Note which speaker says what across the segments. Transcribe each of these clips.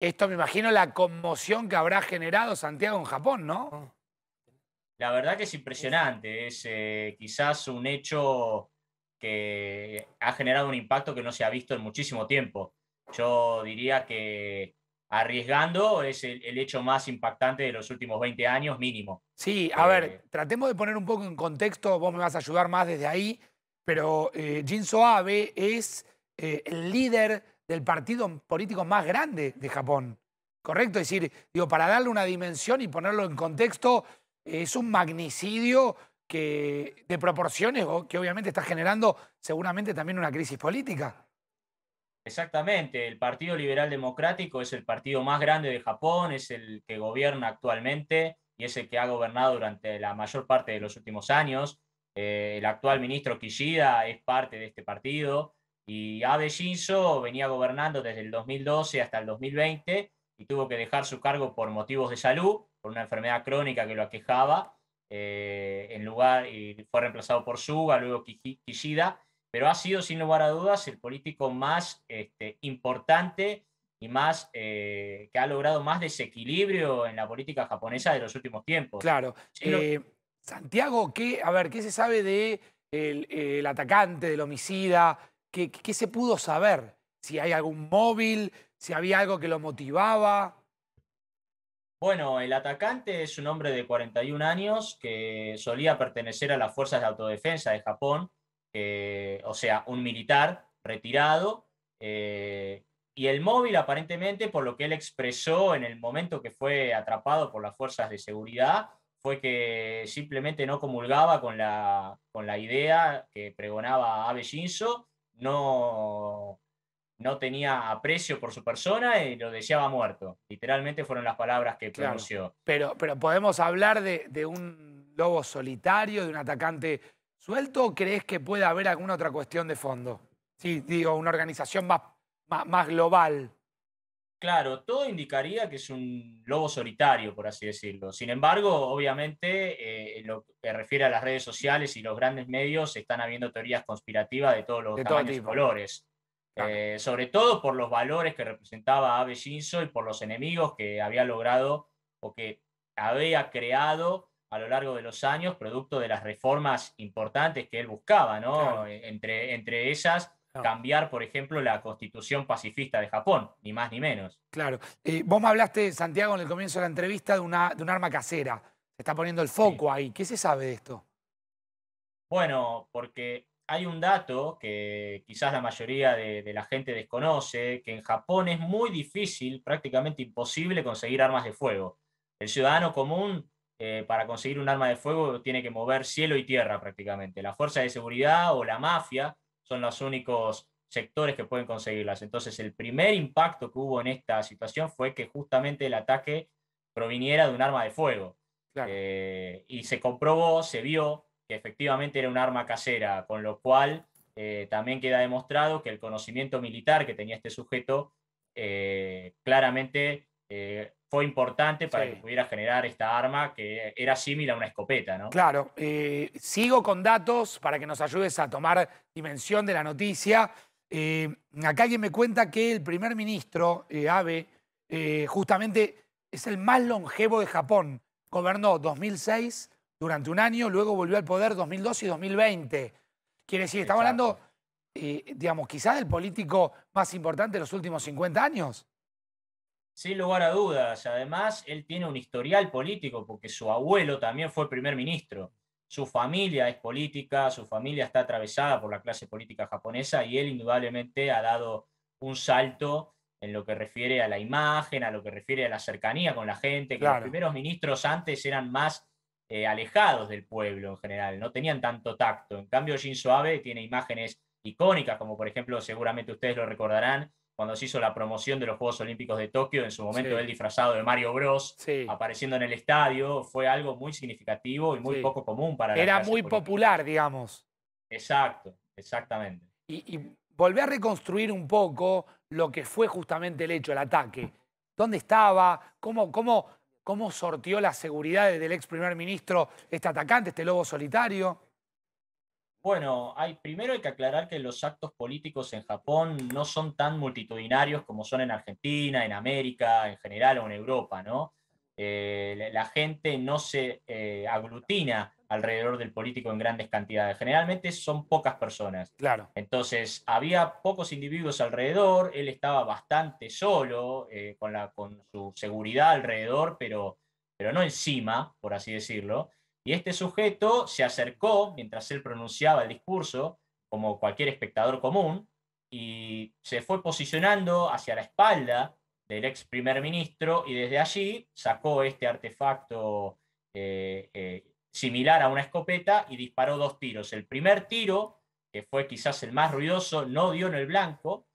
Speaker 1: Esto me imagino la conmoción que habrá generado Santiago en Japón, ¿no?
Speaker 2: La verdad que es impresionante, es eh, quizás un hecho que ha generado un impacto que no se ha visto en muchísimo tiempo. Yo diría que arriesgando es el, hecho más impactante de los últimos 20 años mínimo.
Speaker 1: Sí, a ver, eh, tratemos de poner un poco en contexto, vos me vas a ayudar más desde ahí, pero eh, Jin es eh, el líder del partido político más grande de Japón. ¿Correcto? Es decir, digo, para darle una dimensión y ponerlo en contexto, es un magnicidio que, de proporciones que obviamente está generando seguramente también una crisis política.
Speaker 2: Exactamente, el Partido Liberal Democrático es el partido más grande de Japón, es el que gobierna actualmente y es el que ha gobernado durante la mayor parte de los últimos años. Eh, el actual ministro Kishida es parte de este partido y Abe Shinzo venía gobernando desde el 2012 hasta el 2020 y tuvo que dejar su cargo por motivos de salud, por una enfermedad crónica que lo aquejaba, eh, en lugar, y fue reemplazado por Suga, luego Kishida, pero ha sido sin lugar a dudas el político más este, importante y más eh, que ha logrado más desequilibrio en la política japonesa de los últimos tiempos. Claro. Eh,
Speaker 1: Santiago, ¿qué, a ver, ¿qué se sabe de el atacante, del homicida? ¿Qué, se pudo saber? Si hay algún móvil, si había algo que lo motivaba.
Speaker 2: Bueno, el atacante es un hombre de 41 años que solía pertenecer a las Fuerzas de Autodefensa de Japón, eh, o sea, un militar retirado. Eh, y el móvil, aparentemente, por lo que él expresó en el momento que fue atrapado por las fuerzas de seguridad, fue que simplemente no comulgaba con la, con la idea que pregonaba Abe Shinzo no, no tenía aprecio por su persona y lo deseaba muerto. Literalmente fueron las palabras que pronunció.
Speaker 1: pero, pero podemos hablar de, un lobo solitario, de un atacante suelto, o crees que puede haber alguna otra cuestión de fondo? Sí, digo, una organización más, más global.
Speaker 2: Claro, todo indicaría que es un lobo solitario, por así decirlo. Sin embargo, obviamente, eh, lo que refiere a las redes sociales y los grandes medios, están habiendo teorías conspirativas de todos los de tamaños y colores. Eh, sobre todo por los valores que representaba Abe Shinzo y por los enemigos que había logrado o que había creado a lo largo de los años, producto de las reformas importantes que él buscaba, ¿no? Eh, entre, entre ellas cambiar, por ejemplo, la constitución pacifista de Japón, ni más ni menos.
Speaker 1: Claro. Eh, vos me hablaste, Santiago, en el comienzo de la entrevista de, un arma casera. Se está poniendo el foco ahí. ¿Qué se sabe de esto?
Speaker 2: Bueno, porque hay un dato que quizás la mayoría de, la gente desconoce, que en Japón es muy difícil, prácticamente imposible conseguir armas de fuego. El ciudadano común eh, para conseguir un arma de fuego tiene que mover cielo y tierra prácticamente. La fuerza de seguridad o la mafia son los únicos sectores que pueden conseguirlas. Entonces, el primer impacto que hubo en esta situación fue que justamente el ataque proviniera de un arma de fuego. Eh, y se comprobó, se vio que efectivamente era un arma casera, con lo cual eh, también queda demostrado que el conocimiento militar que tenía este sujeto eh, claramente eh, fue importante para que pudiera generar esta arma que era similar a una escopeta,
Speaker 1: ¿no? Claro. Eh, sigo con datos para que nos ayudes a tomar dimensión de la noticia. Eh, acá alguien me cuenta que el primer ministro, Abe, justamente es el más longevo de Japón. Gobernó 2006 durante un año, luego volvió al poder 2012 y 2020. Quiere decir, estamos hablando, digamos, quizás del político más importante de los últimos 50 años.
Speaker 2: Sin lugar a dudas, además él tiene un historial político porque su abuelo también fue primer ministro. Su familia es política, su familia está atravesada por la clase política japonesa y él indudablemente ha dado un salto en lo que refiere a la imagen, a lo que refiere a la cercanía con la gente, que los primeros ministros antes eran más eh, alejados del pueblo en general, no tenían tanto tacto. En cambio, Shinzo Suave tiene imágenes icónicas, como por ejemplo, seguramente ustedes lo recordarán, cuando se hizo la promoción de los Juegos Olímpicos de Tokio, en su momento él disfrazado de Mario Bros, apareciendo en el estadio, fue algo muy significativo y muy poco común para Era Era muy
Speaker 1: popular, digamos. Exacto, exactamente. Y, volver a reconstruir un poco lo que fue justamente el hecho, el ataque. ¿Dónde estaba? ¿Cómo, cómo, cómo sortió la seguridad del ex primer ministro este atacante, este lobo solitario?
Speaker 2: Bueno, hay, primero hay que aclarar que los actos políticos en Japón no son tan multitudinarios como son en Argentina, en América en general o en Europa, ¿no? Eh, la gente no se eh, aglutina alrededor del político en grandes cantidades. Generalmente son pocas personas. Claro. Entonces, había pocos individuos alrededor, él estaba bastante solo, eh, con, su seguridad alrededor, pero, pero no encima, por así decirlo. Y este sujeto se acercó mientras él pronunciaba el discurso, como cualquier espectador común, y se fue posicionando hacia la espalda del ex primer ministro y desde allí sacó este artefacto eh, eh, similar a una escopeta y disparó dos tiros. El primer tiro, que fue quizás el más ruidoso, no dio en el blanco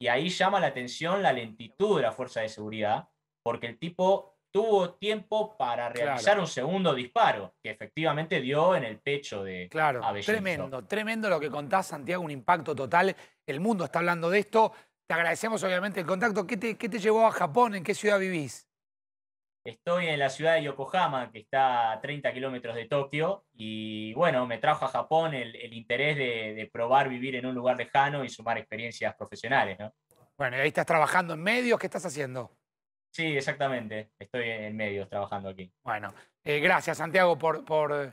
Speaker 2: y ahí llama la atención la lentitud de la fuerza de seguridad, porque el tipo tuvo tiempo para realizar un segundo disparo, que
Speaker 1: efectivamente dio en el pecho de claro, Tremendo, tremendo lo que contás, Santiago, un impacto total. El mundo está hablando de esto. Te agradecemos obviamente el contacto. ¿Qué te, te llevó a Japón? ¿En qué ciudad vivís?
Speaker 2: Estoy en la ciudad de Yokohama, que está a 30 kilómetros de Tokio, y bueno, me trajo a Japón el, interés de, probar vivir en un lugar lejano y sumar experiencias profesionales.
Speaker 1: Bueno, y ahí estás trabajando en medios, ¿qué estás haciendo?
Speaker 2: Sí, exactamente. Estoy en medios trabajando aquí. Bueno,
Speaker 1: eh, gracias Santiago por, por